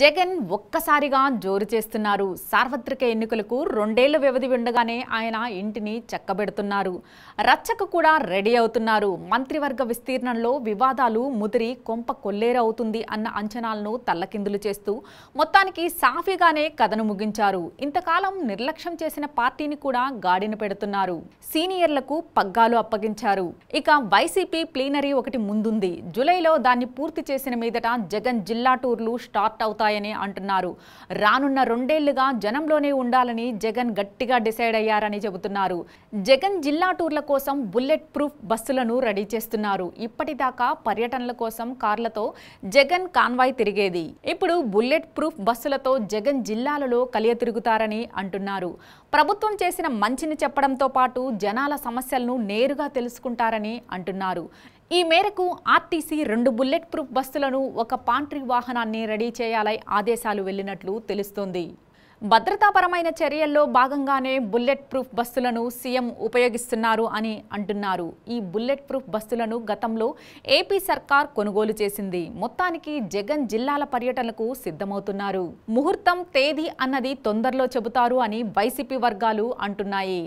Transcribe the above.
జగన్ ఒక్కసారిగా జోరు చేస్తున్నారు సార్వత్రిక ఎన్నికలకు రెండేళ్ల వ్యవధి ఉండగానే ఆయన ఇంటిని చెక్కబెడుతున్నారు రచ్చకు కూడా రెడీ అవుతున్నారు మంత్రివర్గ విస్తీర్ణంలో వివాదాలు ముదిరి కొంప కొల్లేరవుతుంది అన్న అంచనాలను తల్లకిందులు చేస్తూ మొత్తానికి సాఫీగానే కథను ముగించారు ఇంతకాలం నిర్లక్ష్యం చేసిన పార్టీని కూడా గాడిన పెడుతున్నారు సీనియర్లకు పగ్గాలు అప్పగించారు ఇక వైసీపీ ప్లీనరీ ఒకటి ముందుంది జూలైలో దాన్ని పూర్తి చేసిన మీదట జగన్ జిల్లా టూర్లు స్టార్ట్ అవుతాయి అవుతాయని అంటున్నారు రానున్న రెండేళ్లుగా జనంలోనే ఉండాలని జగన్ గట్టిగా డిసైడ్ అయ్యారని చెబుతున్నారు జగన్ జిల్లా టూర్ల కోసం బుల్లెట్ ప్రూఫ్ బస్సులను రెడీ చేస్తున్నారు ఇప్పటిదాకా పర్యటనల కోసం కార్లతో జగన్ కాన్వాయ్ తిరిగేది ఇప్పుడు బుల్లెట్ ప్రూఫ్ బస్సులతో జగన్ జిల్లాలలో కలియ తిరుగుతారని అంటున్నారు ప్రభుత్వం చేసిన మంచిని చెప్పడంతో పాటు జనాల సమస్యలను నేరుగా తెలుసుకుంటారని అంటున్నారు ఈ మేరకు ఆర్టీసీ రెండు బుల్లెట్ ప్రూఫ్ బస్సులను ఒక పాంట్రీ వాహనాన్ని రెడీ చేయాలని ఆదేశాలు వెళ్లినట్లు తెలుస్తోంది భద్రతాపరమైన చర్యల్లో భాగంగానే బుల్లెట్ ప్రూఫ్ బస్సులను సీఎం ఉపయోగిస్తున్నారు అని అంటున్నారు ఈ బుల్లెట్ ప్రూఫ్ బస్సులను గతంలో ఏపీ సర్కార్ కొనుగోలు చేసింది మొత్తానికి జగన్ జిల్లాల పర్యటనకు సిద్ధమవుతున్నారు ముహూర్తం తేదీ అన్నది తొందరలో చెబుతారు అని వైసీపీ వర్గాలు అంటున్నాయి